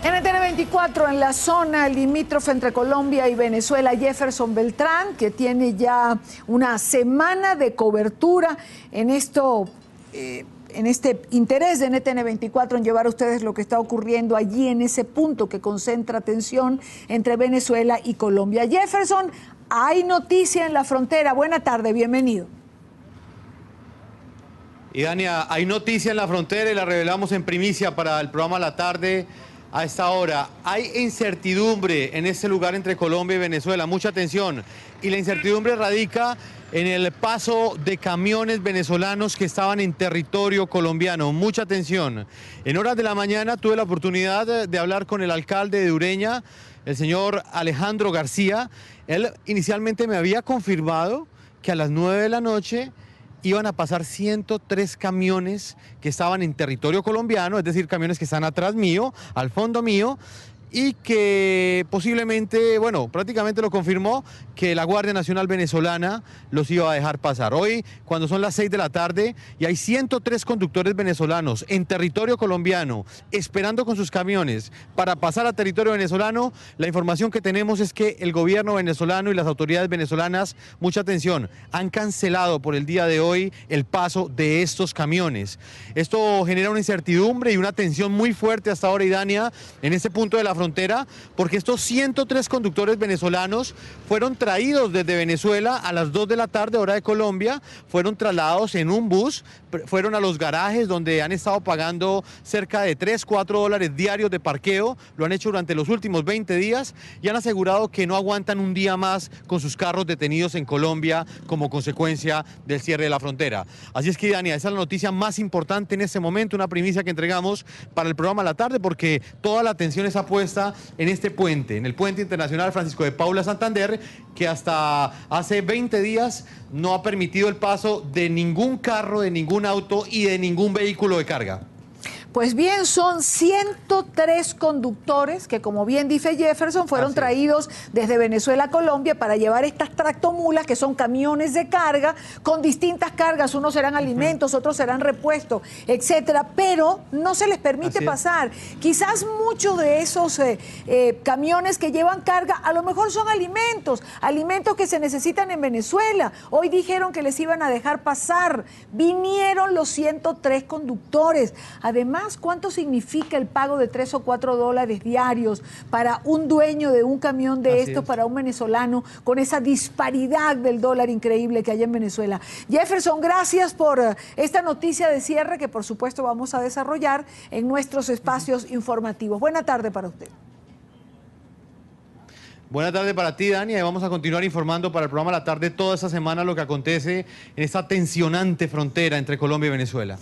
NTN 24 en la zona limítrofe entre Colombia y Venezuela, Jefferson Beltrán, que tiene ya una semana de cobertura en esto. Eh, en este interés de NTN 24 en llevar a ustedes lo que está ocurriendo allí en ese punto que concentra atención entre Venezuela y Colombia. Jefferson, hay noticia en la frontera. Buena tarde, bienvenido. Y Dania, hay noticia en la frontera y la revelamos en primicia para el programa La Tarde a esta hora. Hay incertidumbre en ese lugar entre Colombia y Venezuela, mucha atención. Y la incertidumbre radica en el paso de camiones venezolanos que estaban en territorio colombiano. Mucha atención. En horas de la mañana tuve la oportunidad de, hablar con el alcalde de Ureña, el señor Alejandro García. Él inicialmente me había confirmado que a las 9 de la noche iban a pasar 103 camiones que estaban en territorio colombiano, es decir, camiones que están atrás mío, al fondo mío, y que posiblemente, bueno, prácticamente lo confirmó que la Guardia Nacional venezolana los iba a dejar pasar. Hoy, cuando son las 6 de la tarde y hay 103 conductores venezolanos en territorio colombiano esperando con sus camiones para pasar a territorio venezolano, la información que tenemos es que el gobierno venezolano y las autoridades venezolanas, mucha atención, han cancelado por el día de hoy el paso de estos camiones. Esto genera una incertidumbre y una tensión muy fuerte hasta ahora, Idania, en este punto de la frontera, porque estos 103 conductores venezolanos fueron traídos desde Venezuela a las 2 de la tarde, hora de Colombia, fueron trasladados en un bus, fueron a los garajes donde han estado pagando cerca de 3, 4 dólares diarios de parqueo, lo han hecho durante los últimos 20 días y han asegurado que no aguantan un día más con sus carros detenidos en Colombia como consecuencia del cierre de la frontera. Así es que, Dania, esa es la noticia más importante en este momento, una primicia que entregamos para el programa a la tarde, porque toda la atención está puesta está en este puente, en el puente internacional Francisco de Paula Santander, que hasta hace 20 días no ha permitido el paso de ningún carro, de ningún auto y de ningún vehículo de carga. Pues bien, son 103 conductores que, como bien dice Jefferson, fueron traídos desde Venezuela a Colombia para llevar estas tractomulas, que son camiones de carga, con distintas cargas. Unos serán alimentos, otros serán repuestos, etcétera. Pero no se les permite pasar. Quizás muchos de esos eh, eh, camiones que llevan carga, a lo mejor son alimentos, alimentos que se necesitan en Venezuela. Hoy dijeron que les iban a dejar pasar. Vinieron los 103 conductores. Además, ¿cuánto significa el pago de tres o cuatro dólares diarios para un dueño de un camión de estos, para un venezolano, con esa disparidad del dólar increíble que hay en Venezuela? Jefferson, gracias por eh, esta noticia de cierre que por supuesto vamos a desarrollar en nuestros espacios informativos. Buena tarde para usted. Buena tarde para ti, Dani. Vamos a continuar informando para el programa La Tarde toda esta semana lo que acontece en esta tensionante frontera entre Colombia y Venezuela.